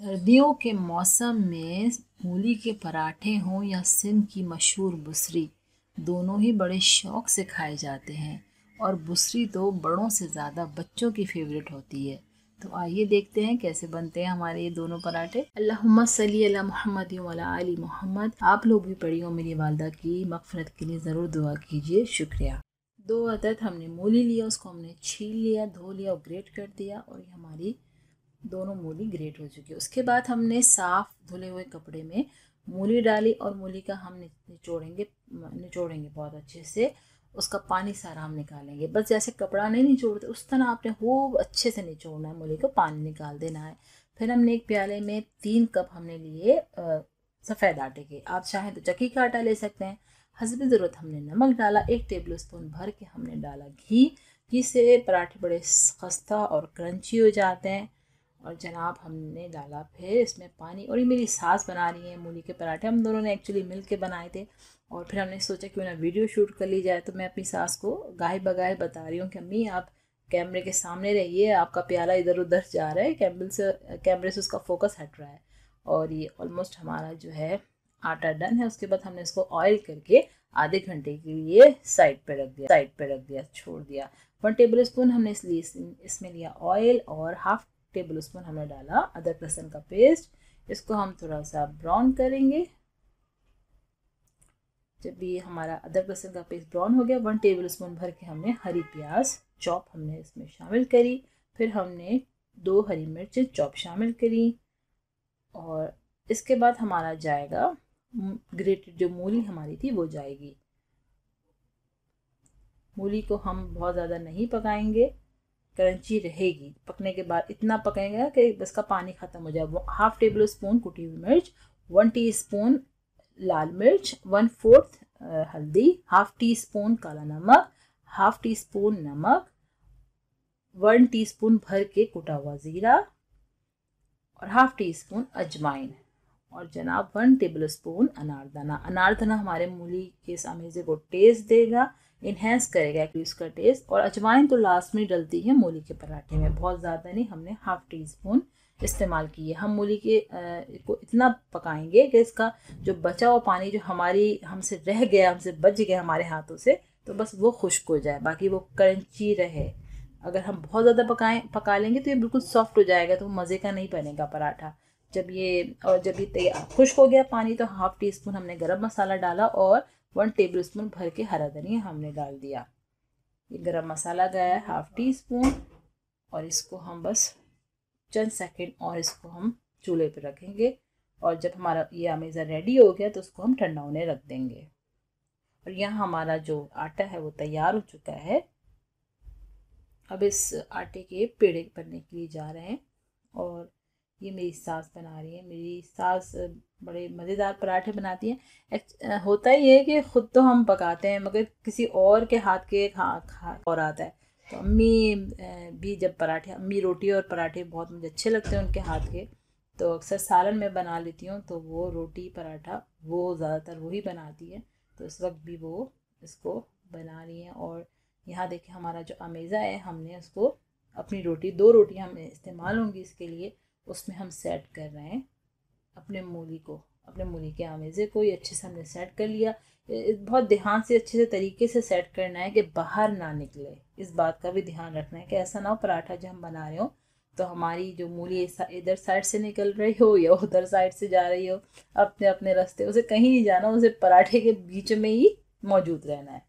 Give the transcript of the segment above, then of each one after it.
सर्दियों के मौसम में मूली के पराठे हों या सिंध की मशहूर बुसरी दोनों ही बड़े शौक़ से खाए जाते हैं और बुसरी तो बड़ों से ज़्यादा बच्चों की फेवरेट होती है तो आइए देखते हैं कैसे बनते हैं हमारे ये दोनों पराठे अल्लाह सली अला मोहम्मद अली मोहम्मद आप लोग भी पढ़ी हो मेरी वालदा की मफ़रत के लिए ज़रूर दुआ कीजिए शुक्रिया दो अदद हमने मूली लिया उसको हमने छील लिया धो लिया और ग्रेट कर दिया और ये हमारी दोनों मूली ग्रेट हो चुकी है उसके बाद हमने साफ धुले हुए कपड़े में मूली डाली और मूली का हम निचोड़ेंगे निचोड़ेंगे बहुत अच्छे से उसका पानी सारा हम निकालेंगे बस जैसे कपड़ा नहीं निचोड़ते उस तरह आपने खूब अच्छे से निचोड़ना है मूली को पानी निकाल देना है फिर हमने एक प्याले में तीन कप हमने लिए सफ़ेद आटे के आप चाहें तो चक्की का आटा ले सकते हैं हसब ज़रूरत हमने नमक डाला एक टेबल स्पून भर के हमने डाला घी घी से पराठे बड़े खस्ता और क्रंची हो जाते हैं और जनाब हमने डाला फिर इसमें पानी और ये मेरी सास बना रही है मूली के पराठे हम दोनों ने एक्चुअली मिल के बनाए थे और फिर हमने सोचा क्यों ना वीडियो शूट कर ली जाए तो मैं अपनी सास को गाहे बगाए बता रही हूँ कि अम्मी आप कैमरे के सामने रहिए आपका प्याला इधर उधर जा रहा है कैमरे से कैमरे से उसका फोकस हट रहा है और ये ऑलमोस्ट हमारा जो है आटा डन है उसके बाद हमने इसको ऑयल करके आधे घंटे के लिए साइड पर रख दिया साइड पर रख दिया छोड़ दिया वन टेबल स्पून हमने इसलिए इसमें लिया ऑयल और हाफ टेबल स्पून हमने डाला अदरक लहसुन का पेस्ट इसको हम थोड़ा सा ब्राउन करेंगे जब ये हमारा अदरक लहसुन का पेस्ट ब्राउन हो गया वन टेबल स्पून भर के हमने हरी प्याज चॉप हमने इसमें शामिल करी फिर हमने दो हरी मिर्च चॉप शामिल करी और इसके बाद हमारा जाएगा ग्रेटेड जो मूली हमारी थी वो जाएगी मूली को हम बहुत ज़्यादा नहीं पकाएंगे क्रंची रहेगी पकने के बाद इतना पकेंगे कि इसका पानी ख़त्म हो जाए हाफ टेबल स्पून कुटी हुई मिर्च वन टी स्पून लाल मिर्च वन फोर्थ हल्दी हाफ टी स्पून काला नमक हाफ टी स्पून नमक वन टी स्पून भर के कुटा हुआ ज़ीरा और हाफ टी स्पून अजवाइन और जनाब वन टेबल स्पून अनारदाना अनारदाना हमारे मूली के सामने से को टेस्ट देगा इन्हेंस करेगा कि उसका टेस्ट और अजवाइन तो लास्ट में डलती है मूली के पराठे में बहुत ज़्यादा नहीं हमने हाफ़ टी स्पून इस्तेमाल की है हम मूली के आ, को इतना पकाएंगे कि इसका जो बचा हुआ पानी जो हमारी हमसे रह गया हमसे बच गया हमारे हाथों से तो बस वो खुश्क हो जाए बाकी वो करंची रहे अगर हम बहुत ज़्यादा पकाएं पका लेंगे तो ये बिल्कुल सॉफ्ट हो जाएगा तो मज़े का नहीं बनेगा पराठा जब ये और जब ये तैयार खुश्क हो गया पानी तो हाफ़ टी स्पून हमने गर्म मसाला डाला और वन टेबल स्पून भर के हरा धनिया हमने डाल दिया ये गरम मसाला गया है हाफ टी स्पून और इसको हम बस चंद सेकेंड और इसको हम चूल्हे पर रखेंगे और जब हमारा ये अमेज़ा रेडी हो गया तो उसको हम ठंडा होने रख देंगे और यहाँ हमारा जो आटा है वो तैयार हो चुका है अब इस आटे के पेड़े बनने के लिए जा रहे हैं और ये मेरी सास बना रही है मेरी सास बड़े मज़ेदार पराठे बनाती हैं होता ही है कि ख़ुद तो हम पकाते हैं मगर किसी और के हाथ के खा खा और आता है तो अम्मी भी जब पराठे अम्मी रोटी और पराठे बहुत मुझे अच्छे लगते हैं उनके हाथ के तो अक्सर सालन में बना लेती हूँ तो वो रोटी पराठा वो ज़्यादातर वही बनाती है तो इस वक्त भी वो इसको बना रही हैं और यहाँ देखिए हमारा जो अमेज़ा है हमने उसको अपनी रोटी दो रोटियाँ हमें इस्तेमाल होंगी इसके लिए उसमें हम सेट कर रहे हैं अपने मूली को अपने मूली के आमेज़े को ये अच्छे से हमने सेट कर लिया बहुत ध्यान से अच्छे से तरीके से सेट करना है कि बाहर ना निकले इस बात का भी ध्यान रखना है कि ऐसा ना हो पराठा जो हम बना रहे हो तो हमारी जो मूली इधर साइड से निकल रही हो या उधर साइड से जा रही हो अपने अपने रास्ते उसे कहीं नहीं जाना उसे पराठे के बीच में ही मौजूद रहना है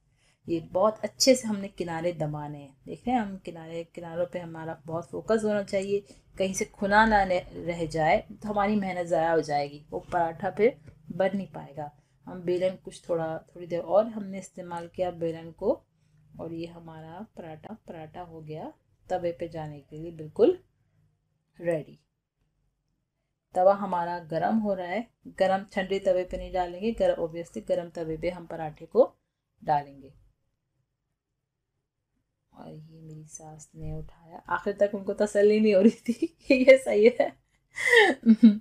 ये बहुत अच्छे से हमने किनारे दबाने हैं देख रहे हैं हम किनारे किनारों पे हमारा बहुत फोकस होना चाहिए कहीं से खुना ना रह जाए तो हमारी मेहनत ज़ाया हो जाएगी वो पराठा फिर बन नहीं पाएगा हम बेलन कुछ थोड़ा थोड़ी देर और हमने इस्तेमाल किया बेलन को और ये हमारा पराठा पराठा हो गया तवे पे जाने के लिए बिल्कुल रेडी तवा हमारा गरम हो रहा है गरम ठंडे तवे पे नहीं डालेंगे गर्म ओबियसली गरम तवे पे हम पराठे को डालेंगे एहसास ने उठाया आखिर तक उनको तसल्ली नहीं हो रही थी कि ये सही है हम्म।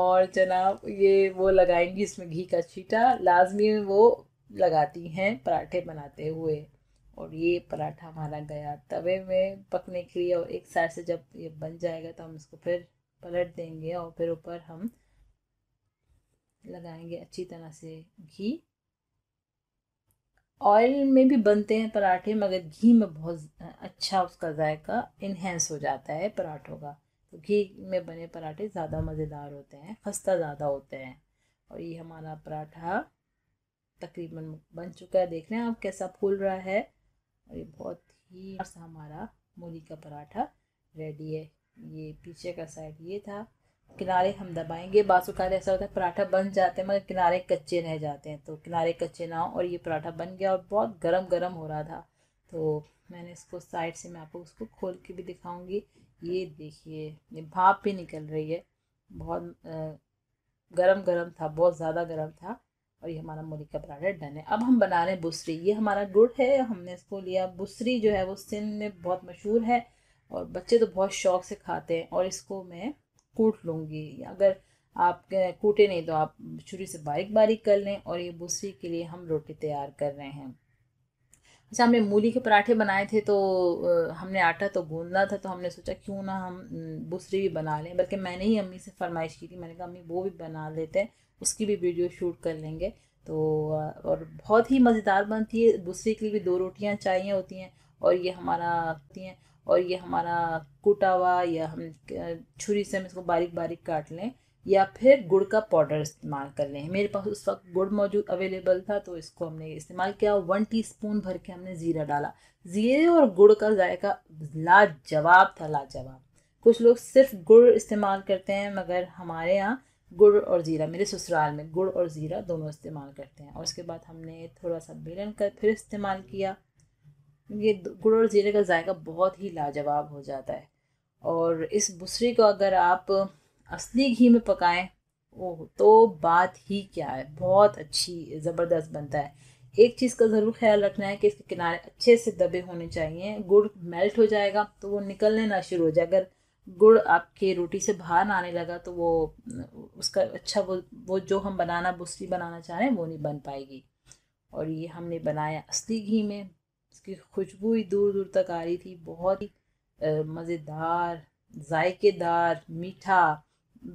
और जनाब ये वो लगाएंगी इसमें घी का छीटा लाजमी वो लगाती हैं पराठे बनाते हुए और ये पराठा हमारा गया तवे में पकने के लिए और एक साइड से जब ये बन जाएगा तो हम इसको फिर पलट देंगे और फिर ऊपर हम लगाएंगे अच्छी तरह से घी ऑयल में भी बनते हैं पराठे मगर घी में बहुत अच्छा उसका जायका इन्हेंस हो जाता है पराठों का तो घी में बने पराठे ज़्यादा मज़ेदार होते हैं खस्ता ज़्यादा होते हैं और ये हमारा पराठा तकरीबन बन चुका है देख रहे हैं आप कैसा फूल रहा है और ये बहुत ही हमारा मूली का पराठा रेडी है ये पीछे का साइड ये था किनारे हम दबाएंगे बासुकार ऐसा होता है पराठा बन जाते हैं मगर किनारे कच्चे रह जाते हैं तो किनारे कच्चे ना हो और ये पराठा बन गया और बहुत गरम गरम हो रहा था तो मैंने इसको साइड से मैं आपको उसको खोल के भी दिखाऊंगी ये देखिए ये भाप भी निकल रही है बहुत गरम गरम था बहुत ज़्यादा गर्म था और ये हमारा मुरी का पराठा डन है अब हम बना रहे हैं बुसरी ये हमारा गुड़ है हमने इसको लिया बुसरी जो है वो सिंध में बहुत मशहूर है और बच्चे तो बहुत शौक से खाते हैं और इसको मैं कूट लूँगी अगर आप कूटे नहीं तो आप छुरी से बारीक बारीक कर लें और ये बूसरी के लिए हम रोटी तैयार कर रहे हैं अच्छा हमने मूली के पराठे बनाए थे तो हमने आटा तो गूंदना था तो हमने सोचा क्यों ना हम बूसरी भी बना लें बल्कि मैंने ही अम्मी से फरमाइश की थी मैंने कहा अम्मी वो भी बना लेते हैं उसकी भी वीडियो शूट कर लेंगे तो और बहुत ही मज़ेदार बनती है बूसरी के लिए भी दो रोटियाँ चाहिए होती हैं और ये हमारा होती हैं और ये हमारा कुटा हुआ या हम छुरी से हम इसको बारीक बारीक काट लें या फिर गुड़ का पाउडर इस्तेमाल कर लें मेरे पास उस वक्त गुड़ मौजूद अवेलेबल था तो इसको हमने इस्तेमाल किया वन स्पून भर के हमने ज़ीरा डाला ज़ीरे और गुड़ का जायका लाजवाब था लाजवाब कुछ लोग सिर्फ गुड़ इस्तेमाल करते हैं मगर हमारे यहाँ गुड़ और ज़ीरा मेरे ससुराल में गुड़ और ज़ीरा दोनों इस्तेमाल करते हैं और उसके बाद हमने थोड़ा सा बेलन कर फिर इस्तेमाल किया ये गुड़ और ज़ीरे का जायका बहुत ही लाजवाब हो जाता है और इस बुसरे को अगर आप असली घी में पकाएं ओह तो बात ही क्या है बहुत अच्छी ज़बरदस्त बनता है एक चीज़ का ज़रूर ख्याल रखना है कि इसके किनारे अच्छे से दबे होने चाहिए गुड़ मेल्ट हो जाएगा तो वो निकलने ना शुरू हो जाए अगर गुड़ आपके रोटी से बाहर आने लगा तो वो उसका अच्छा वो वो जो हम बनाना बुसरी बनाना चाह रहे हैं वो नहीं बन पाएगी और ये हमने बनाया असली घी में इसकी खुशबू ही दूर दूर तक आ रही थी बहुत ही मज़ेदार जायकेदार मीठा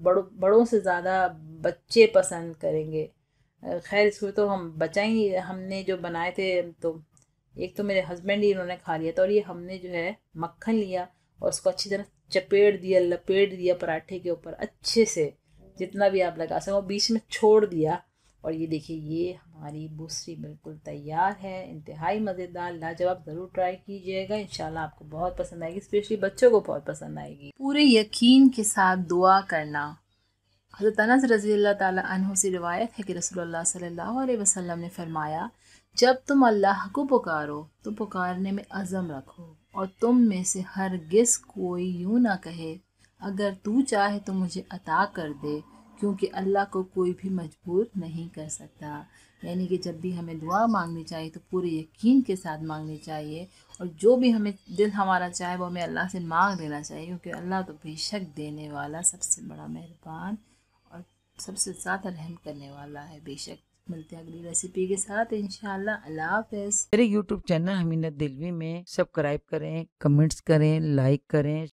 बड़ों बड़ों से ज़्यादा बच्चे पसंद करेंगे खैर इसमें तो हम बचाएंगे हमने जो बनाए थे तो एक तो मेरे हस्बैंड ही इन्होंने खा लिया था और ये हमने जो है मक्खन लिया और उसको अच्छी तरह चपेट दिया लपेट दिया पराठे के ऊपर अच्छे से जितना भी आप लगा सको बीच में छोड़ दिया और ये देखिए ये हमारी बूसरी बिल्कुल तैयार है इंतहाई मज़ेदार लाजवाब ज़रूर ट्राई कीजिएगा इंशाल्लाह आपको बहुत पसंद आएगी स्पेशली बच्चों को बहुत पसंद आएगी पूरे यकीन के साथ दुआ करना हज़रत अनस रज़ी अल्लाह तहों से रिवायत है कि रसोल्ला सल्ला वसम ने फरमाया जब तुम अल्लाह को पुकारो तो पुकारने में अज़म रखो और तुम में से हर गिस कोई यूँ ना कहे अगर तू चाहे तो मुझे अता कर दे क्योंकि अल्लाह को कोई भी मजबूर नहीं कर सकता यानी कि जब भी हमें दुआ मांगनी चाहिए तो पूरे यकीन के साथ मांगनी चाहिए और जो भी हमें दिल हमारा चाहे वो हमें अल्लाह से मांग लेना चाहिए क्योंकि अल्लाह तो बेशक देने वाला सबसे बड़ा मेहरबान और सबसे ज़्यादा रहम करने वाला है बेशक मिलते हैं अगली रेसिपी के साथ इनशाला अल्लाह मेरे यूट्यूब चैनल हमीनत दिलवी में सब्सक्राइब करें कमेंट्स करें लाइक करें